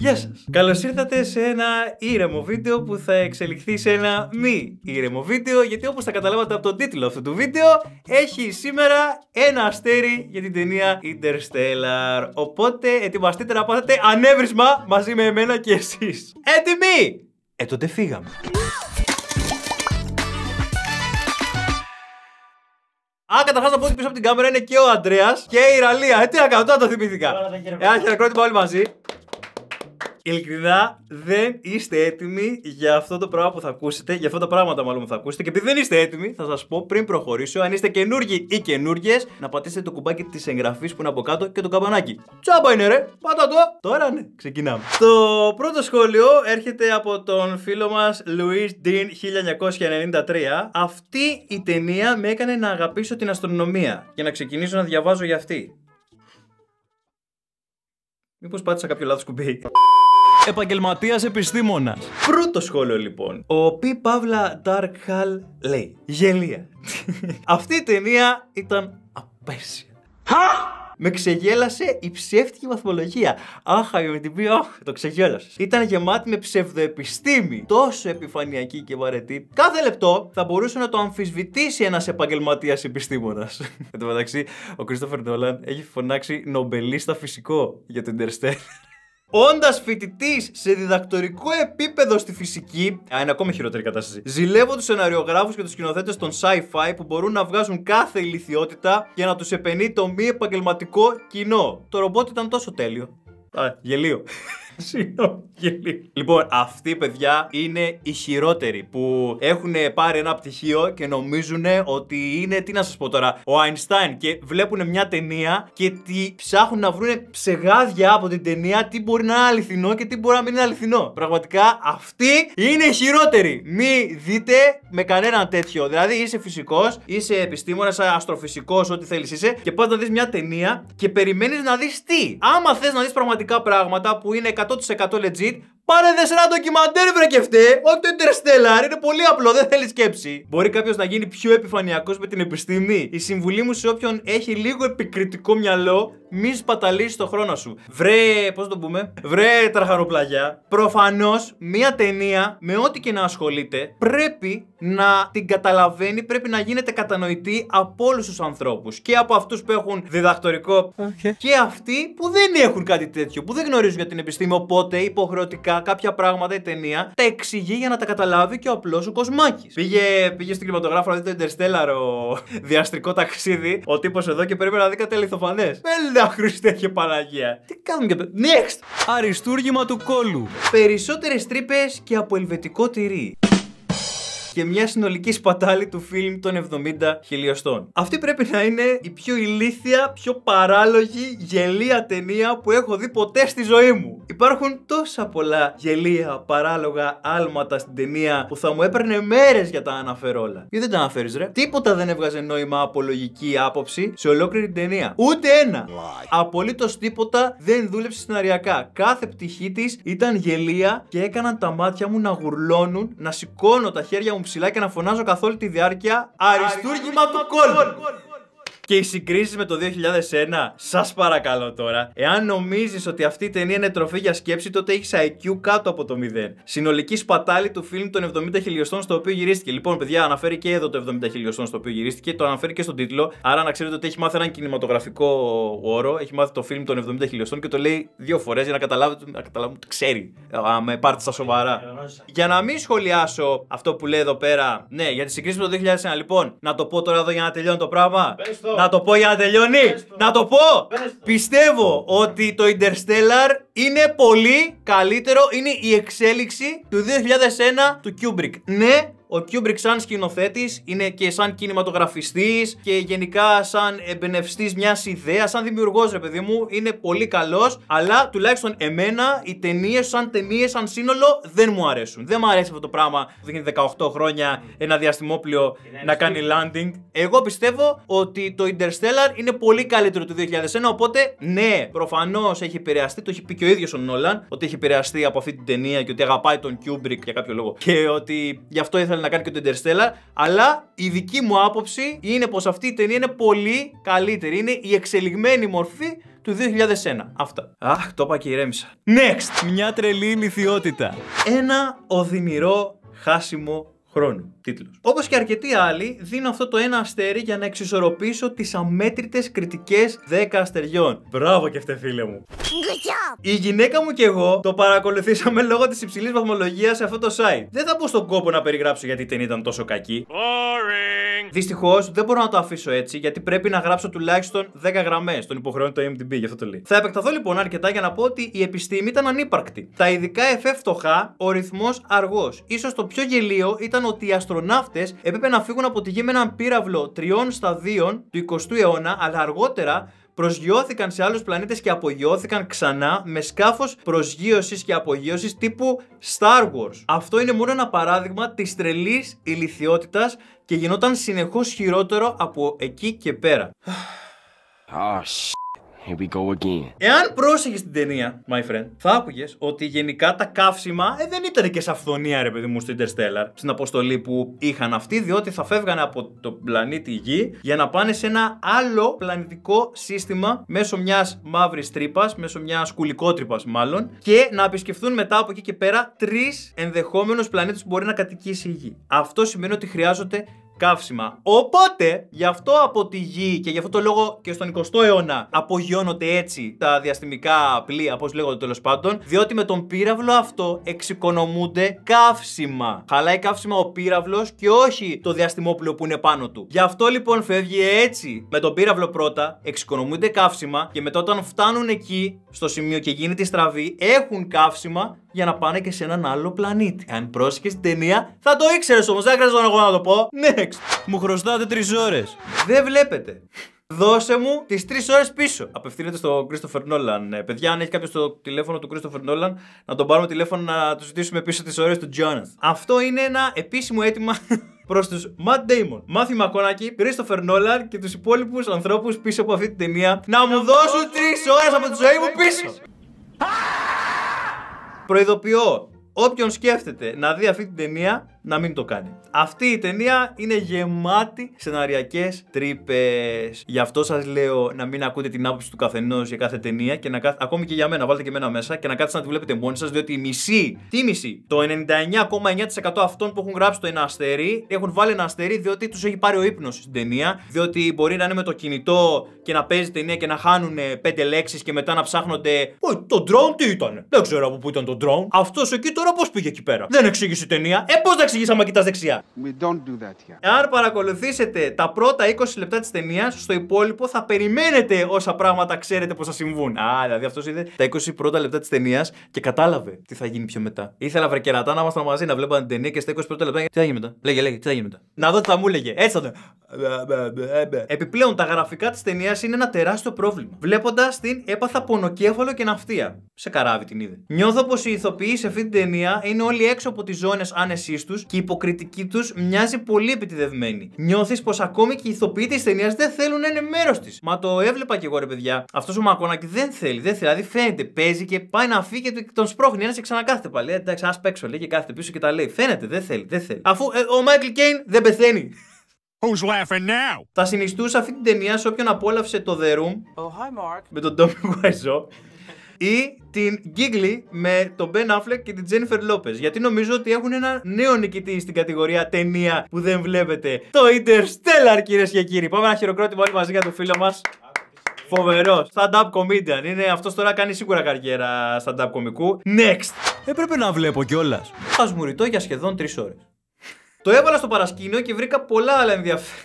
Γεια σα! Καλώς ήρθατε σε ένα ήρεμο βίντεο που θα εξελιχθεί σε ένα μη ήρεμο βίντεο. Γιατί όπως θα καταλάβατε από τον τίτλο αυτού του βίντεο, έχει σήμερα ένα αστέρι για την ταινία Interstellar. Οπότε ετοιμαστείτε να πάθετε ανέβρισμα μαζί με εμένα και εσείς. Έτοιμοι! Ε, τότε φύγαμε. Α, καταρχάς να πω ότι πίσω από την κάμερα είναι και ο Αντρέας και η Ραλία. Ε, τι να κάνω, τώρα το θυμήθηκα. Ένα ε, χειροκρότημα όλοι μαζί ειλικρινά δεν είστε έτοιμοι για αυτό το πράγμα που θα ακούσετε, για αυτά τα πράγματα μάλλον που θα ακούσετε. Και επειδή δεν είστε έτοιμοι, θα σας πω πριν προχωρήσω, αν είστε καινούργοι ή καινούργιες, να πατήσετε το κουμπάκι της εγγραφής που είναι από κάτω και το καμπανάκι. Τσάμπα είναι ρε, πάτα το! Τώρα ναι, ξεκινάμε. Το πρώτο σχόλιο έρχεται από τον φίλο μας Louis Dean 1993. Αυτή η ταινία με έκανε να αγαπήσω την αστρονομία και να ξεκινήσω να διαβάζω για αυτή. Μήπως πάτησα κάποιο λάθος κουμπί επαγγελματίας επιστήμονα. Πρώτο σχόλιο λοιπόν. Ο Πι Παύλα Dark Hall λέει: Γελία. Αυτή η ταινία ήταν απέσια. Χα! Με ξεγέλασε η ψεύτικη βαθμολογία. Αχ, με την πει, το ξεγέλασες. Ήταν γεμάτη με ψευδοεπιστήμη. Τόσο επιφανειακή και βαρετή. Κάθε λεπτό θα μπορούσε να το αμφισβητήσει ένας επαγγελματίας επιστήμονας. Εν τω μεταξύ, ο Κρίστοφερ Ντόλαν έχει φωνάξει νομπελίστα φυσικό για το Interstellar. Όντας φοιτητής σε διδακτορικό επίπεδο στη φυσική. Α, είναι ακόμη χειρότερη κατάσταση. Ζηλεύω τους σεναριογράφους και τους σκηνοθέτες των sci-fi που μπορούν να βγάζουν κάθε ηλικιότητα και να τους επενεί το μη επαγγελματικό κοινό. Το ρομπότ ήταν τόσο τέλειο. Α, γελίο. Λοιπόν, αυτοί παιδιά είναι οι χειρότεροι που έχουν πάρει ένα πτυχίο και νομίζουν ότι είναι, τι να σας πω τώρα, ο Αϊνστάιν. Και βλέπουν μια ταινία και τι ψάχνουν να βρουν ψεγάδια από την ταινία, τι μπορεί να είναι αληθινό και τι μπορεί να μην είναι αληθινό. Πραγματικά αυτοί είναι οι χειρότεροι. Μη δείτε με κανένα τέτοιο. Δηλαδή είσαι φυσικός, είσαι επιστήμονας, αστροφυσικός, ό,τι θέλεις είσαι και πας να δεις μια ταινία και περιμένεις να δεις τι. Άμα θες να δεις πραγματικά πράγματα που είναι 100% legit Πάρε δε ένα ντοκιμαντέρ, βρε και φταί. Όχι το Interstellar, είναι πολύ απλό, δεν θέλεις σκέψη. Μπορεί κάποιος να γίνει πιο επιφανειακός με την επιστήμη. Η συμβουλή μου σε όποιον έχει λίγο επικριτικό μυαλό, μη σπαταλίσει το χρόνο σου. Βρε, πώς το πούμε, βρε τραχαροπλαγιά. Προφανώς μία ταινία με ό,τι και να ασχολείται πρέπει να την καταλαβαίνει, πρέπει να γίνεται κατανοητή από όλους τους ανθρώπους. Και από αυτούς που έχουν διδακτορικό okay. και αυτοί που δεν έχουν κάτι τέτοιο, που δεν γνωρίζουν για την επιστήμη. Οπότε υποχρεωτικά κάποια πράγματα η ταινία τα εξηγεί για να τα καταλάβει και ο απλός ο Κοσμάκης. Πήγε, πήγε στο κινηματογράφο να δει το διαστρικό ταξίδι, ο τύπος εδώ και πρέπει να δει κάτι αληθοφανές. Έλα, Χριστέ και Παναγία. Τι κάνουμε και Next! Αριστούργημα του κόλου. Περισσότερες τρύπες και από ελβετικό τυρί και μια συνολική σπατάλη του φιλμ των 70 χιλιοστών. Αυτή πρέπει να είναι η πιο ηλίθια, πιο παράλογη, γελία ταινία που έχω δει ποτέ στη ζωή μου. Υπάρχουν τόσα πολλά γελία, παράλογα άλματα στην ταινία που θα μου έπαιρνε μέρες για τα αναφέρω όλα. Ή δεν τα αναφέρεις, ρε. Τίποτα δεν έβγαζε νόημα από λογική άποψη σε ολόκληρη την ταινία. Ούτε ένα. Απολύτως τίποτα δεν δούλεψε σεναριακά. Κάθε πτυχή της ήταν γελία και έκαναν τα μάτια μου να γουρλώνουν, να σηκώνω τα χέρια μου μου ψηλά και να φωνάζω καθ' όλη τη διάρκεια αριστούργημα του κόλπου και οι συγκρίσεις με το 2001, σας παρακαλώ τώρα. Εάν νομίζεις ότι αυτή η ταινία είναι τροφή για σκέψη, τότε έχεις IQ κάτω από το 0. Συνολική σπατάλη του φιλμ των 70 χιλιοστών στο οποίο γυρίστηκε. Λοιπόν, παιδιά, αναφέρει και εδώ το 70 χιλιοστών στο οποίο γυρίστηκε, το αναφέρει και στον τίτλο. Άρα να ξέρετε ότι έχει μάθει έναν κινηματογραφικό όρο, έχει μάθει το φιλμ των 70 χιλιοστών και το λέει δύο φορές για να καταλάβει, να ότι ξέρει. Α, με πάρτε στα σοβαρά. Για να μην σχολιάσω αυτό που λέει εδώ πέρα, ναι, για τη συγκρίσεις με το 2001, λοιπόν, να το πω τώρα εδώ για να τελειώνω το πράγμα. Να το πω για να τελειώνει. Να το πω. Πιστεύω ότι το Interstellar είναι πολύ καλύτερο. Είναι η εξέλιξη του 2001 του Kubrick. Ναι, ο Κιούμπρικ σαν σκηνοθέτης είναι και σαν κινηματογραφιστής και γενικά σαν εμπνευστής μιας ιδέας, σαν δημιουργός ρε παιδί μου, είναι πολύ καλός. Αλλά τουλάχιστον εμένα οι ταινίες σαν ταινίες, σαν σύνολο δεν μου αρέσουν. Δεν μου αρέσει αυτό το πράγμα που δείχνει 18 χρόνια ένα διαστημόπλιο να κάνει landing. Εγώ πιστεύω ότι το Interstellar είναι πολύ καλύτερο του 2001, οπότε ναι, προφανώς έχει επηρεαστεί, το έχει πει και ο ίδιος ο Νόλαν, ότι έχει επηρεαστεί από αυτή την ταινία και ότι αγαπάει τον Κιούμπρικ για κάποιο λόγο. Και ότι γι' αυτό ήθελα να κάνει και το Interstellar. Αλλά η δική μου άποψη είναι πως αυτή η ταινία είναι πολύ καλύτερη. Είναι η εξελιγμένη μορφή του 2001. Αυτά. Αχ, το είπα και Next! Μια τρελή λιθιότητα. Ένα οδυνηρό χάσιμο χρόνο τίτλο. Όπως και αρκετοί άλλοι, δίνω αυτό το ένα αστέρι για να εξισορροπήσω τις αμέτρητες κριτικές 10 αστεριών. Μπράβο και αυτέ, φίλε μου. Η γυναίκα μου και εγώ το παρακολουθήσαμε λόγω της υψηλής βαθμολογίας σε αυτό το site. Δεν θα μπω στον κόπο να περιγράψω γιατί δεν ήταν τόσο κακή. Δυστυχώς δεν μπορώ να το αφήσω έτσι γιατί πρέπει να γράψω τουλάχιστον 10 γραμμές. Τον υποχρεώνει το MDB, γι' αυτό το λέει. Θα επεκταθώ λοιπόν αρκετά για να πω ότι η επιστήμη ήταν ανύπαρκτη. Τα ειδικά εφέ φτωχά, ο ρυθμός αργός. σω το πιο γελίο ήταν ότι η αστροναύτε έπρεπε να φύγουν από τη γη με έναν πύραυλο τριών σταδίων του 20ου αιώνα, αλλά αργότερα προσγειώθηκαν σε άλλους πλανήτες και απογειώθηκαν ξανά με σκάφος προσγείωσης και απογείωσης τύπου Star Wars. Αυτό είναι μόνο ένα παράδειγμα της τρελής ηλικιότητας και γινόταν συνεχώς χειρότερο από εκεί και πέρα. Oh, Here we go again. Εάν πρόσεχες την ταινία, my friend, θα άκουγες ότι γενικά τα καύσιμα ε, δεν ήταν και σε αυθονία, ρε παιδί μου, στο Interstellar, στην αποστολή που είχαν αυτοί, διότι θα φεύγανε από το πλανήτη Γη για να πάνε σε ένα άλλο πλανητικό σύστημα μέσω μιας μαύρης τρύπας, μέσω μιας κουλικότρυπας μάλλον, και να επισκεφθούν μετά από εκεί και πέρα τρεις ενδεχόμενους πλανήτες που μπορεί να κατοικήσει η Γη. Αυτό σημαίνει ότι χρειάζονται καύσιμα. Οπότε, γι' αυτό από τη γη και γι' αυτό το λόγο και στον 20ο αιώνα απογειώνονται έτσι τα διαστημικά πλοία, όπως λέγονται τέλος πάντων, διότι με τον πύραυλο αυτό εξοικονομούνται καύσιμα. Χαλάει καύσιμα ο πύραυλος και όχι το διαστημόπλαιο που είναι πάνω του. Γι' αυτό λοιπόν φεύγει έτσι. Με τον πύραυλο πρώτα εξοικονομούνται καύσιμα και μετά όταν φτάνουν εκεί στο σημείο και γίνεται η στραβή, έχουν καύσιμα για να πάνε και σε έναν άλλο πλανήτη. Αν πρόσεχες την ταινία, θα το ήξερες όμως, δεν χρειαζόταν εγώ να το πω. Next. Μου χρωστάτε τρεις ώρες. Δεν βλέπετε. Δώσε μου τις τρεις ώρες πίσω. Απευθύνεται στον Κρίστοφερ Νόλαν. παιδιά, αν έχει κάποιος το τηλέφωνο του Κρίστοφερ Νόλαν, να τον πάρουμε τηλέφωνο να του ζητήσουμε πίσω τις ώρες του Τζόναθ. Αυτό είναι ένα επίσημο αίτημα προς τους Matt Damon, Μάθη Μακόνακη, Κρίστοφερ Νόλαν και τους υπόλοιπους ανθρώπους πίσω από αυτή την ταινία να μου δώσουν τρεις ώρες από τη ζωή μου πίσω. Προειδοποιώ όποιον σκέφτεται να δει αυτή την ταινία να μην το κάνει. Αυτή η ταινία είναι γεμάτη σεναριακές τρύπες. Γι' αυτό σας λέω να μην ακούτε την άποψη του καθενός για κάθε ταινία και να κάτσετε, ακόμη και για μένα, βάλτε και μένα μέσα και να κάτσετε να τη βλέπετε μόνοι σας, διότι η μισή, τι μισή, το 99,9% αυτών που έχουν γράψει το ένα αστέρι έχουν βάλει ένα αστέρι διότι τους έχει πάρει ο ύπνος στην ταινία, διότι μπορεί να είναι με το κινητό και να παίζει ταινία και να χάνουν ε, πέντε λέξεις και μετά να ψάχνονται. Ω, το drone τι ήταν. Δεν ξέρω πού ήταν το drone. Αυτός εκεί τώρα πώς πήγε εκεί πέρα. Δεν εξήγησε η ταινία. Ε, πώς να αν κοιτάς δεξιά. do παρακολουθήσετε τα πρώτα 20 λεπτά της ταινίας, στο υπόλοιπο θα περιμένετε όσα πράγματα ξέρετε πως θα συμβούν. Α, δηλαδή αυτός είδε τα 20 πρώτα λεπτά της ταινίας και κατάλαβε τι θα γίνει πιο μετά. Ήθελα βρεκερατά να ήμασταν μαζί, να βλέπουν την ταινία και στα 20 πρώτα λεπτά. Τι θα γίνει μετά. Λέγε, λέγε, τι θα γίνει μετά. Να δω τι θα μου λέγε. Έτσι θα το. Επιπλέον, τα γραφικά της ταινίας είναι ένα τεράστιο πρόβλημα. Βλέποντας την, έπαθα πονοκέφαλο και ναυτία. Σε καράβι την είδε. Νιώθω πως οι ηθοποιοί σε αυτή την ταινία είναι όλοι έξω από τις ζώνες άνεσής τους και η υποκριτική τους μοιάζει πολύ επιτηδευμένη. Νιώθεις πως ακόμη και οι ηθοποιοί της ταινίας δεν θέλουν να είναι μέρος της. Μα το έβλεπα κι εγώ ρε παιδιά. Αυτός ο Μακόνακ δεν θέλει, δεν θέλει. Δηλαδή φαίνεται, παίζει και πάει να φύγει και τον σπρώχνει. Ένας και ξανακάθεται πάλι. Ε, εντάξει, ας παίξω λέει και κάθεται πίσω και τα λέει. Φαίνεται, δεν θέλει, δεν θέλει. Αφού ε, ο Μάικλ Κέιν δεν πεθαίνει. Who's laughing now? Θα συνιστούσα αυτή την ταινία σε όποιον απόλαυσε το The Room oh, hi, Mark. με τον Τόμι Wiseau ή την Γκίγκλι με τον Ben Affleck και την Jennifer Lopez. Γιατί νομίζω ότι έχουν ένα νέο νικητή στην κατηγορία ταινία που δεν βλέπετε. Το Interstellar, κυρίες και κύριοι. Πάμε ένα χειροκρότημα όλοι μαζί για το φίλο μας. Φοβερός. Stand-up comedian. Είναι αυτός τώρα κάνει σίγουρα καριέρα stand-up κομικού. Next. Έπρεπε να βλέπω κιόλας. μου ρητώ για σχεδόν τρεις ώρες. Το έβαλα στο παρασκήνιο και βρήκα πολλά άλλα ενδιαφέροντα.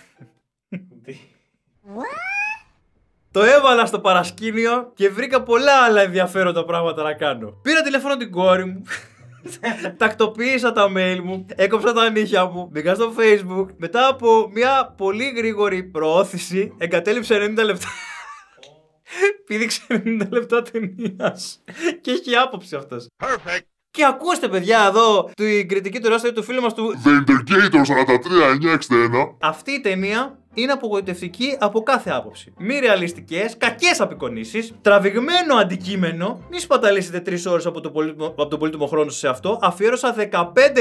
Το έβαλα στο παρασκήνιο και βρήκα πολλά άλλα ενδιαφέροντα πράγματα να κάνω. Πήρα τηλέφωνο την κόρη μου. Τακτοποίησα τα mail μου, έκοψα τα νύχια μου, μπήκα στο facebook. Μετά από μια πολύ γρήγορη προώθηση, εγκατέλειψε 90 λεπτά. Πήδηξε 90 λεπτά ταινίας. και έχει άποψη αυτός. Perfect. Και ακούστε, παιδιά, εδώ την κριτική του ράστα του φίλου μας του. The 43961. Αυτή η ταινία είναι απογοητευτική από κάθε άποψη. Μη ρεαλιστικές, κακές απεικονίσεις, τραβηγμένο αντικείμενο. Μη σπαταλήσετε 3 ώρες από, το πολύτιμο, από τον πολύτιμο χρόνο σε αυτό. Αφιέρωσα 15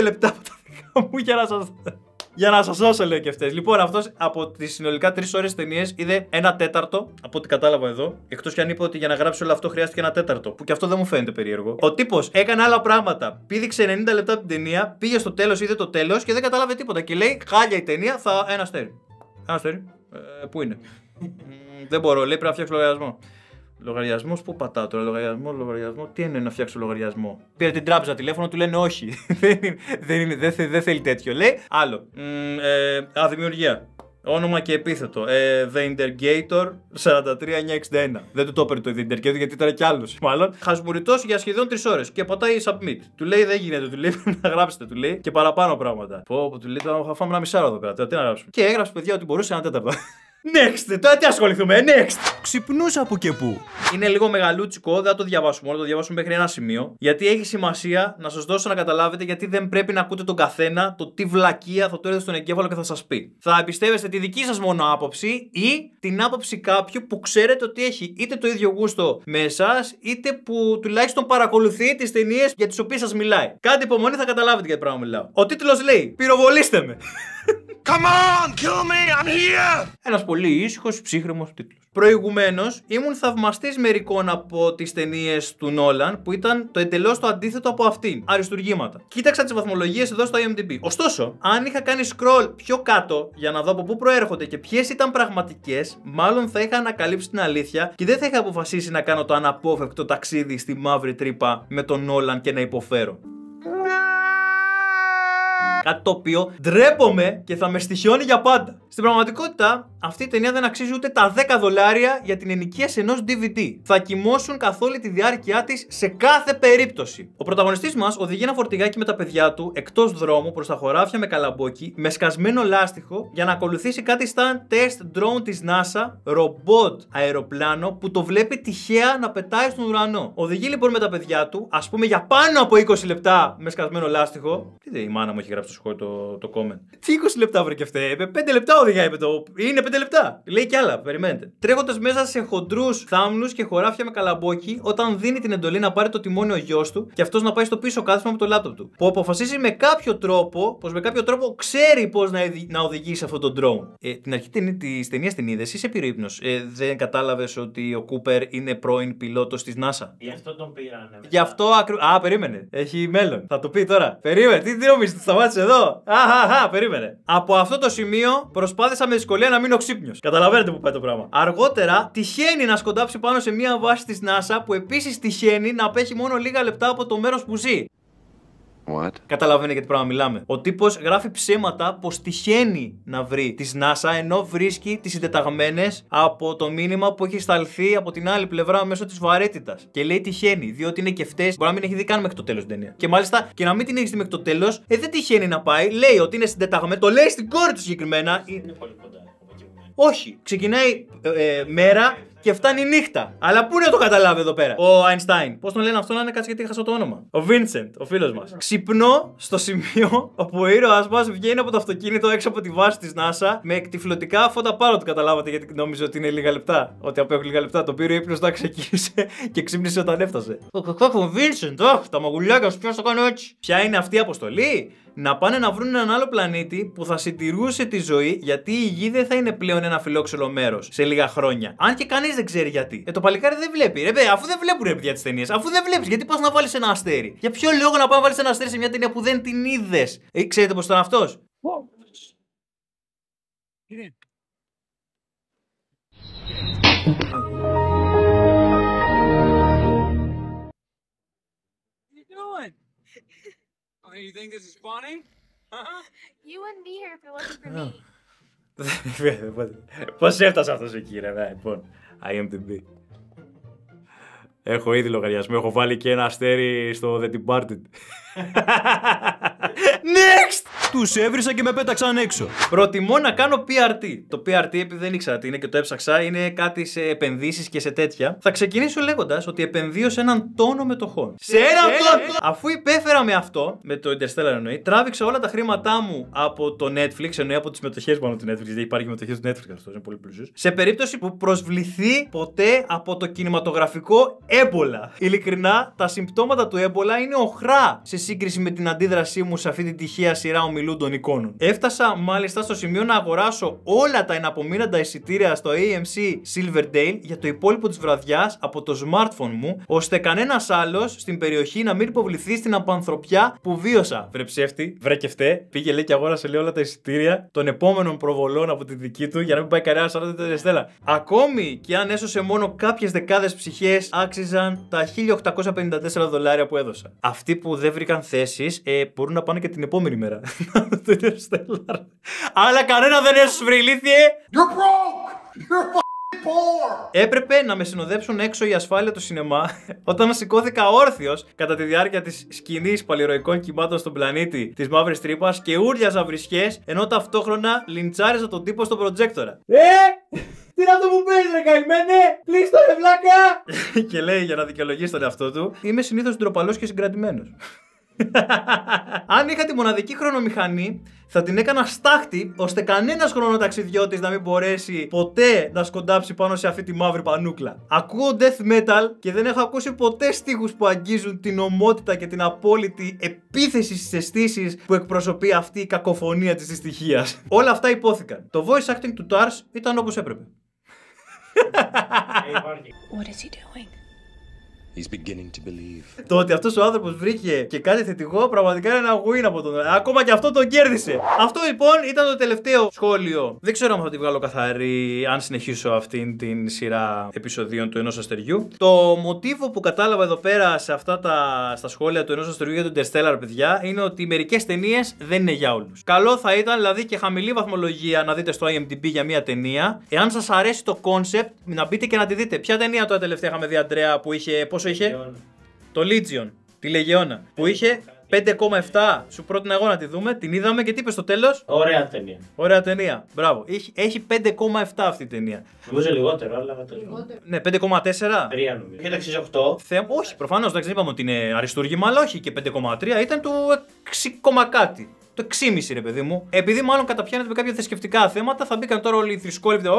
λεπτά από τα δικά μου για να σας. Για να σας δώσω, λέω και αυτές. Λοιπόν, αυτός από τις συνολικά τρεις ώρες ταινίες είδε ένα τέταρτο, από ό,τι κατάλαβα εδώ. Εκτός κι αν είπε ότι για να γράψει όλο αυτό χρειάστηκε ένα τέταρτο. Που κι αυτό δεν μου φαίνεται περίεργο. Ο τύπος έκανε άλλα πράγματα. Πήδηξε 90 λεπτά την ταινία, πήγε στο τέλος, είδε το τέλος και δεν κατάλαβε τίποτα. Και λέει, χάλια η ταινία, θα ένα στέρι. Άστερη. Ε, πού είναι. δεν μπορώ, λέει πρέπει να φτιάξω λογαριασμό. Λογαριασμός, πού πατάω τώρα, λογαριασμό, λογαριασμό. Τι εννοεί να φτιάξω λογαριασμό. Πήρε την τράπεζα τηλέφωνο, του λένε όχι. δεν, δεν, θέλει τέτοιο. Λέει άλλο. Ε, α, δημιουργία. Όνομα και επίθετο. Ε, The Intergator 43961. Δεν του το έπαιρνε το The γιατί ήταν κι άλλος. Μάλλον. Χασμουριτός για σχεδόν 3 ώρες. Και πατάει submit. Του λέει δεν γίνεται. Του λέει να γράψετε. Του λέει και παραπάνω πράγματα. Πω, πω του λέει τώρα θα φάμε ένα μισάρο εδώ πέρα. Τι να γράψουμε. Και έγραψε παιδιά ότι μπορούσε ένα τέταρτο. Next, τώρα τι ασχοληθούμε, next. Ξυπνούσα από και πού. Είναι λίγο μεγαλούτσικο, δεν θα το διαβάσουμε όλο, το διαβάσουμε μέχρι ένα σημείο. Γιατί έχει σημασία να σας δώσω να καταλάβετε γιατί δεν πρέπει να ακούτε τον καθένα το τι βλακεία θα το έρθει στον εγκέφαλο και θα σας πει. Θα εμπιστεύεστε τη δική σας μόνο άποψη ή την άποψη κάποιου που ξέρετε ότι έχει είτε το ίδιο γούστο με εσάς, είτε που τουλάχιστον παρακολουθεί τις ταινίες για τις οποίες σας μιλάει. Κάντε υπομονή, θα καταλάβετε για τι πράγμα μιλάω. Ο τίτλος λέει Πυροβολήστε με. Come on, kill me, I'm here! Ένας πολύ ήσυχος, ψύχρεμος τίτλος. Προηγουμένως, ήμουν θαυμαστής μερικών από τις ταινίες του Νόλαν που ήταν το εντελώς το αντίθετο από αυτήν. Αριστούργήματα. Κοίταξα τις βαθμολογίες εδώ στο IMDb. Ωστόσο, αν είχα κάνει scroll πιο κάτω για να δω από πού προέρχονται και ποιες ήταν πραγματικές, μάλλον θα είχα ανακαλύψει την αλήθεια και δεν θα είχα αποφασίσει να κάνω το αναπόφευκτο ταξίδι στη μαύρη τρύπα με τον Νόλαν και να υποφέρω. Κάτι το οποίο ντρέπομαι και θα με στοιχιώνει για πάντα. Στην πραγματικότητα, αυτή η ταινία δεν αξίζει ούτε τα 10 δολάρια για την ενοικίαση ενός DVD. Θα κοιμώσουν καθ' όλη τη διάρκεια της σε κάθε περίπτωση. Ο πρωταγωνιστής μας οδηγεί ένα φορτηγάκι με τα παιδιά του εκτός δρόμου προς τα χωράφια με καλαμπόκι, με σκασμένο λάστιχο για να ακολουθήσει κάτι σαν test drone της NASA, ρομπότ αεροπλάνο που το βλέπει τυχαία να πετάει στον ουρανό. Οδηγεί λοιπόν με τα παιδιά του, ας πούμε για πάνω από 20 λεπτά με σκασμένο λάστιχο. Τι η μάνα μου έχει γράψει σου χωρί το, το comment. Τι 20 λεπτά βρήκε φταίει, 5 λεπτά οδηγά, είπε το. Είναι 5 λεπτά. Λέει κι άλλα, περιμένετε. Τρέχοντας μέσα σε χοντρούς θάμνους και χωράφια με καλαμπόκι, όταν δίνει την εντολή να πάρει το τιμόνι ο γιος του και αυτός να πάει στο πίσω κάθισμα με το λάπτοπ του. Που αποφασίζει με κάποιο τρόπο, πως με κάποιο τρόπο ξέρει πώ να, να οδηγήσει αυτό το drone. Ε, την αρχή της ταινίας την είδες, είσαι επιρρύπνο. Ε, δεν κατάλαβες ότι ο Κούπερ είναι πρώην πιλότος της NASA. Γι' αυτό τον πήρανε. Γι' αυτό ακριβώ. Α, περίμενε. Έχει μέλλον. Θα το πει τώρα. Περίμενε. Τι, τι νομίζεις, σταμάτησες εδώ. Αχ, περίμενε. Από αυτό το σημείο προσπάθησα με δυσκολία να μείνω ξύπνιος. Καταλαβαίνετε που πάει το πράγμα. Αργότερα τυχαίνει να σκοντάψει πάνω σε μία βάση της NASA που επίσης τυχαίνει να απέχει μόνο λίγα λεπτά από το μέρος που ζει. What? Καταλαβαίνει για τι πράγμα μιλάμε. Ο τύπος γράφει ψέματα πως τυχαίνει να βρει της NASA ενώ βρίσκει τις συντεταγμένες από το μήνυμα που έχει σταλθεί από την άλλη πλευρά μέσω της βαρέτητα. Και λέει τυχαίνει, διότι είναι και φταίει. Μπορεί να μην έχει δει καν μέχρι το τέλος την ταινία. Και μάλιστα και να μην την έχεις δει μέχρι το τέλος, ε, δεν τυχαίνει να πάει. Λέει ότι είναι συντεταγμένο, το λέει στην κόρη του συγκεκριμένα. Είναι πολύ κοντά. Όχι, ξεκινάει ε, ε μέρα, και φτάνει νύχτα. Αλλά πού να το καταλάβει εδώ πέρα. Ο Αϊνστάιν. Πώς τον λένε αυτό να είναι κάτσε γιατί έχασα το όνομα. Ο Βίντσεντ, ο φίλος μας. Ξυπνώ στο σημείο όπου ο ήρωα μας βγαίνει από το αυτοκίνητο έξω από τη βάση της NASA με εκτυφλωτικά φώτα πάνω του. Καταλάβατε γιατί νόμιζε ότι είναι λίγα λεπτά. Ότι απέχουν λίγα λεπτά. το πήρε ύπνος, τα ξεκίνησε και ξύπνησε όταν έφτασε. Ο Βίνσεντ, αχ, τα μαγουλιάκια σου, ποιος το έτσι. Ποια είναι αυτή η αποστολή να πάνε να βρουν έναν άλλο πλανήτη που θα συντηρούσε τη ζωή γιατί η γη δεν θα είναι πλέον ένα φιλόξενο μέρος σε λίγα χρόνια. Αν και κανείς δεν ξέρει γιατί. Ε, το παλικάρι δεν βλέπει. Ρε, παι, αφού δεν βλέπουν ρε παιδιά τις ταινίες, αφού δεν βλέπεις, γιατί πας να βάλεις ένα αστέρι. Για ποιο λόγο να πάει να βάλεις ένα αστέρι σε μια ταινία που δεν την είδες. Ε, ξέρετε πώ ήταν αυτός. You think this έφτασε αυτός εκεί ρε, λοιπόν, IMDb. Έχω ήδη λογαριασμό, έχω βάλει και ένα αστέρι στο The Departed. Next! Τους έβρισα και με πέταξαν έξω. Προτιμώ να κάνω PRT. Το PRT, επειδή δεν ήξερα τι είναι και το έψαξα, είναι κάτι σε επενδύσεις και σε τέτοια. Θα ξεκινήσω λέγοντας ότι επενδύω σε έναν τόνο μετοχών. Σε έναν τόνο! Αφού υπέφερα με αυτό, με το Interstellar εννοεί, τράβηξα όλα τα χρήματά μου από το Netflix, εννοεί από τις μετοχές πάνω του Netflix, δεν υπάρχει μετοχέ του Netflix αυτό, είναι πολύ πλούσιος. Σε περίπτωση που προσβληθεί ποτέ από το κινηματογραφικό έμπολα. Ειλικρινά, τα συμπτώματα του έμπολα είναι οχρά σε σύγκριση με την αντίδρασή μου σε αυτή την τυχαία σειρά ομιλών χαμηλού των εικόνων. Έφτασα μάλιστα στο σημείο να αγοράσω όλα τα εναπομείναντα εισιτήρια στο AMC Silverdale για το υπόλοιπο της βραδιάς από το smartphone μου, ώστε κανένας άλλος στην περιοχή να μην υποβληθεί στην απανθρωπιά που βίωσα. Βρε ψεύτη, βρε και φταί, πήγε λέει και αγόρασε λέει όλα τα εισιτήρια των επόμενων προβολών από τη δική του για να μην πάει κανένας 44 στέλα. Ακόμη και αν έσωσε μόνο κάποιες δεκάδες ψυχές, άξιζαν τα 1854 δολάρια που έδωσα. Αυτοί που δεν βρήκαν θέσεις ε, μπορούν να πάνε και την επόμενη μέρα. Αλλά κανένα δεν έχει You're broke! You're poor! Έπρεπε να με συνοδέψουν έξω η ασφάλεια του σινεμά όταν σηκώθηκα όρθιος κατά τη διάρκεια της σκηνής παλιροϊκών κυμάτων στον πλανήτη της Μαύρης Τρύπας και ούρλιαζα βρισχές ενώ ταυτόχρονα λιντσάριζα τον τύπο στον προτζέκτορα. Ε! Τι να το που παίζεις, ρε καημένε! Κλείστο, ρε βλάκα! και λέει για να δικαιολογήσει τον εαυτό του: Είμαι συνήθως ντροπαλός και συγκρατημένος. Αν είχα τη μοναδική χρονομηχανή, θα την έκανα στάχτη ώστε κανένας χρονοταξιδιώτης να μην μπορέσει ποτέ να σκοντάψει πάνω σε αυτή τη μαύρη πανούκλα. Ακούω death metal και δεν έχω ακούσει ποτέ στίχους που αγγίζουν την ομότητα και την απόλυτη επίθεση στις αισθήσεις που εκπροσωπεί αυτή η κακοφωνία της δυστυχίας. Όλα αυτά υπόθηκαν. Το voice acting του Tars ήταν όπως έπρεπε. Ε, What is he doing? He's beginning to believe. Το ότι αυτός ο άνθρωπος βρήκε και κάτι θετικό πραγματικά είναι ένα win από τον. Ακόμα και αυτό τον κέρδισε. Αυτό λοιπόν ήταν το τελευταίο σχόλιο. Δεν ξέρω αν θα τη βγάλω καθαρή, αν συνεχίσω αυτήν την σειρά επεισοδίων του ενός αστεριού. Το μοτίβο που κατάλαβα εδώ πέρα σε αυτά τα στα σχόλια του ενός αστεριού για τον Interstellar, παιδιά, είναι ότι μερικές ταινίες δεν είναι για όλους. Καλό θα ήταν δηλαδή και χαμηλή βαθμολογία να δείτε στο IMDb για μια ταινία. Εάν σας αρέσει το concept, να μπείτε και να τη δείτε. Ποια ταινία τώρα τελευταία είχαμε δει, Αντρέα, που είχε Πόσο είχε? Το Legion, τη Λεγεώνα. Που ε, είχε 5,7 σου πρότεινα αγώνα να τη δούμε. Την είδαμε και τι είπες στο τέλος. Ωραία ταινία. Ωραία ταινία. Μπράβο. Έχει, 5,7 αυτή η ταινία. Νομίζω λιγότερο, αλλά το λιγότερο. Ναι, 5,4. 3 νομίζω. 6,8. Όχι, προφανώς δεν είπαμε ότι είναι αριστούργημα, αλλά όχι και 5,3 ήταν του 6, κάτι το 6,5 ρε παιδί μου. Επειδή μάλλον καταπιάνεται με κάποια θρησκευτικά θέματα, θα μπήκαν τώρα όλοι οι θρησκόλοι. Δεν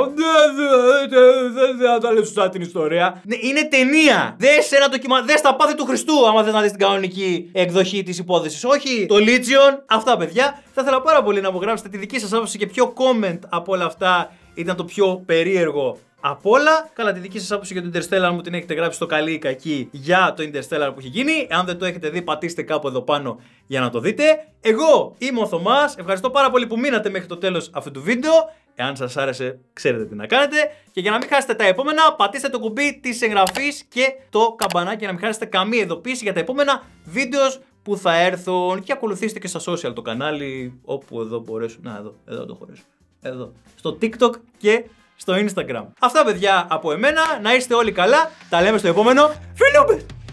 θα τα λέω σωστά την ιστορία. Ναι, είναι ταινία. Δε ένα ντοκιμα. Δε τα πάθη του Χριστού, άμα θες να δεις την κανονική εκδοχή της υπόθεσης. Όχι το Legion, Αυτά παιδιά. Θα ήθελα πάρα πολύ να μου γράψετε τη δική σας άποψη και πιο comment από όλα αυτά ήταν το πιο περίεργο απ' όλα. Καλά, τη δική σας άποψη για το Interstellar μου την έχετε γράψει στο καλή ή κακή για το Interstellar που έχει γίνει. Αν δεν το έχετε δει, πατήστε κάπου εδώ πάνω για να το δείτε. Εγώ είμαι ο Θωμάς. Ευχαριστώ πάρα πολύ που μείνατε μέχρι το τέλος αυτού του βίντεο. Εάν σας άρεσε, ξέρετε τι να κάνετε. Και για να μην χάσετε τα επόμενα, πατήστε το κουμπί της εγγραφής και το καμπανάκι για να μην χάσετε καμία ειδοποίηση για τα επόμενα βίντεος που θα έρθουν και ακολουθήστε και στα social το κανάλι όπου εδώ μπορέσουν. Να εδώ, εδώ το χωρέσω. Εδώ. Στο TikTok και στο Instagram. Αυτά παιδιά από εμένα. Να είστε όλοι καλά. Τα λέμε στο επόμενο. Φιλούμπες!